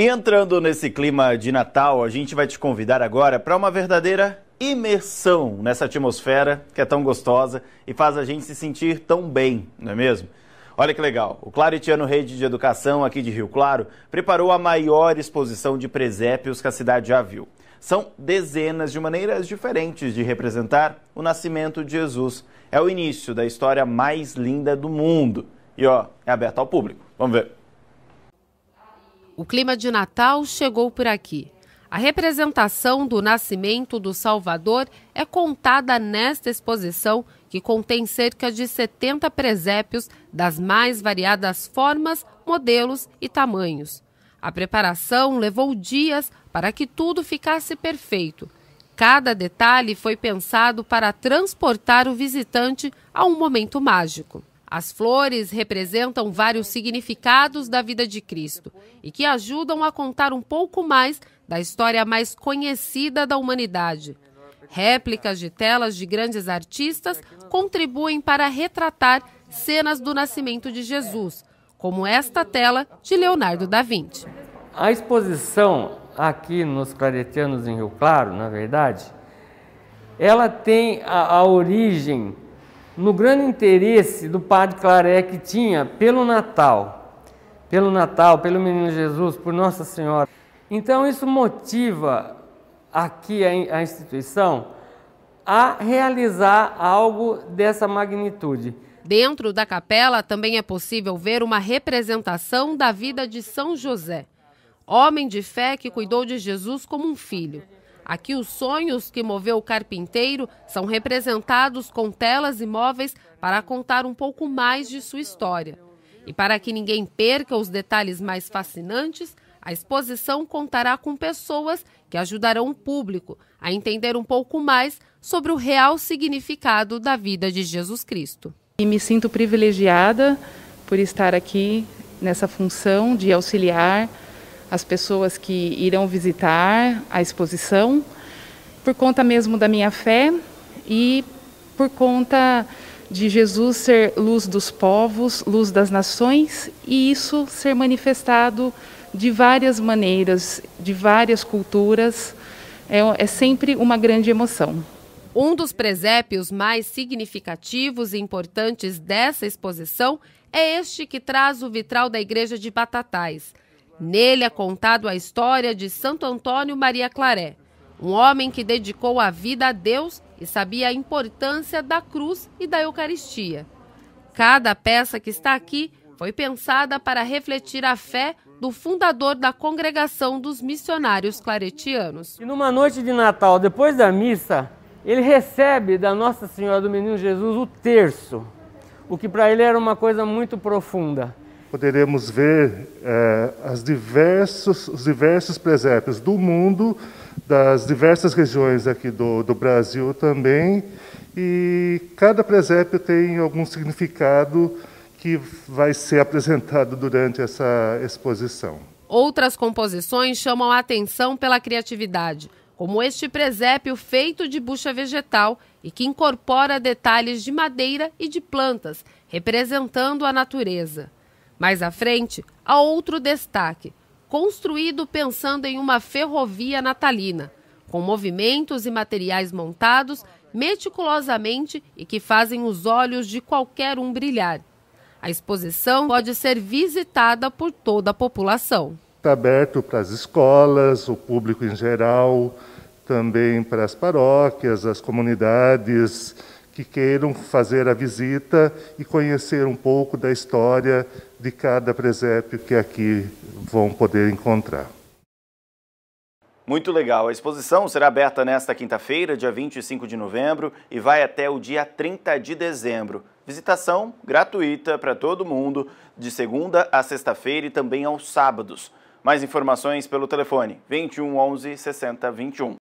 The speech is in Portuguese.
Entrando nesse clima de Natal, a gente vai te convidar agora para uma verdadeira imersão nessa atmosfera que é tão gostosa e faz a gente se sentir tão bem, não é mesmo? Olha que legal, o Claritiano Rede de Educação aqui de Rio Claro preparou a maior exposição de presépios que a cidade já viu. São dezenas de maneiras diferentes de representar o nascimento de Jesus. É o início da história mais linda do mundo. E ó, é aberta ao público. Vamos ver o clima de Natal chegou por aqui. A representação do nascimento do Salvador é contada nesta exposição, que contém cerca de 70 presépios das mais variadas formas, modelos e tamanhos. A preparação levou dias para que tudo ficasse perfeito. Cada detalhe foi pensado para transportar o visitante a um momento mágico. As flores representam vários significados da vida de Cristo e que ajudam a contar um pouco mais da história mais conhecida da humanidade. Réplicas de telas de grandes artistas contribuem para retratar cenas do nascimento de Jesus, como esta tela de Leonardo da Vinci. A exposição aqui nos Claretianos em Rio Claro, na verdade, ela tem a, a origem no grande interesse do padre Claré que tinha pelo Natal, pelo Natal, pelo Menino Jesus, por Nossa Senhora. Então isso motiva aqui a, instituição a realizar algo dessa magnitude. Dentro da capela também é possível ver uma representação da vida de São José, homem de fé que cuidou de Jesus como um filho. Aqui, os sonhos que moveu o carpinteiro são representados com telas e móveis para contar um pouco mais de sua história. E para que ninguém perca os detalhes mais fascinantes, a exposição contará com pessoas que ajudarão o público a entender um pouco mais sobre o real significado da vida de Jesus Cristo. E me sinto privilegiada por estar aqui nessa função de auxiliar as pessoas que irão visitar a exposição, por conta mesmo da minha fé e por conta de Jesus ser luz dos povos, luz das nações, e isso ser manifestado de várias maneiras, de várias culturas, é, é, sempre uma grande emoção. Um dos presépios mais significativos e importantes dessa exposição é este que traz o vitral da Igreja de Batatais. Nele é contado a história de Santo Antônio Maria Claré, um homem que dedicou a vida a Deus e sabia a importância da cruz e da Eucaristia. Cada peça que está aqui foi pensada para refletir a fé do fundador da Congregação dos Missionários Claretianos. E numa noite de Natal, depois da missa, ele recebe da Nossa Senhora do Menino Jesus o terço, o que para ele era uma coisa muito profunda poderemos ver é, as diversos, os diversos presépios do mundo, das diversas regiões aqui do, do Brasil também, e cada presépio tem algum significado que vai ser apresentado durante essa exposição. Outras composições chamam a atenção pela criatividade, como este presépio feito de bucha vegetal e que incorpora detalhes de madeira e de plantas, representando a natureza. Mais à frente, há outro destaque, construído pensando em uma ferrovia natalina, com movimentos e materiais montados meticulosamente e que fazem os olhos de qualquer um brilhar. A exposição pode ser visitada por toda a população. Está aberto para as escolas, o público em geral, também para as paróquias, as comunidades, que queiram fazer a visita e conhecer um pouco da história de cada presépio que aqui vão poder encontrar. Muito legal. A exposição será aberta nesta quinta-feira, dia 25 de novembro, e vai até o dia 30 de dezembro. Visitação gratuita para todo mundo, de segunda a sexta-feira e também aos sábados. Mais informações pelo telefone 21 11 60 21.